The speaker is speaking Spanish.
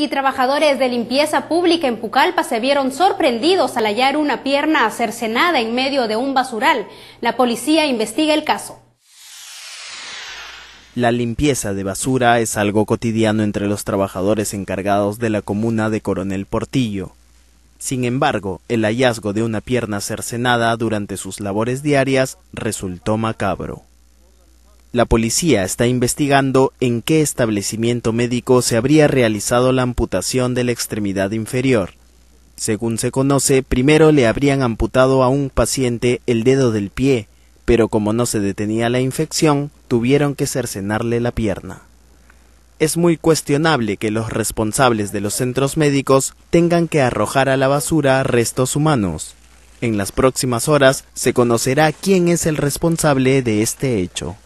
Y trabajadores de limpieza pública en Pucallpa se vieron sorprendidos al hallar una pierna cercenada en medio de un basural. La policía investiga el caso. La limpieza de basura es algo cotidiano entre los trabajadores encargados de la comuna de Coronel Portillo. Sin embargo, el hallazgo de una pierna cercenada durante sus labores diarias resultó macabro. La policía está investigando en qué establecimiento médico se habría realizado la amputación de la extremidad inferior. Según se conoce, primero le habrían amputado a un paciente el dedo del pie, pero como no se detenía la infección, tuvieron que cercenarle la pierna. Es muy cuestionable que los responsables de los centros médicos tengan que arrojar a la basura restos humanos. En las próximas horas se conocerá quién es el responsable de este hecho.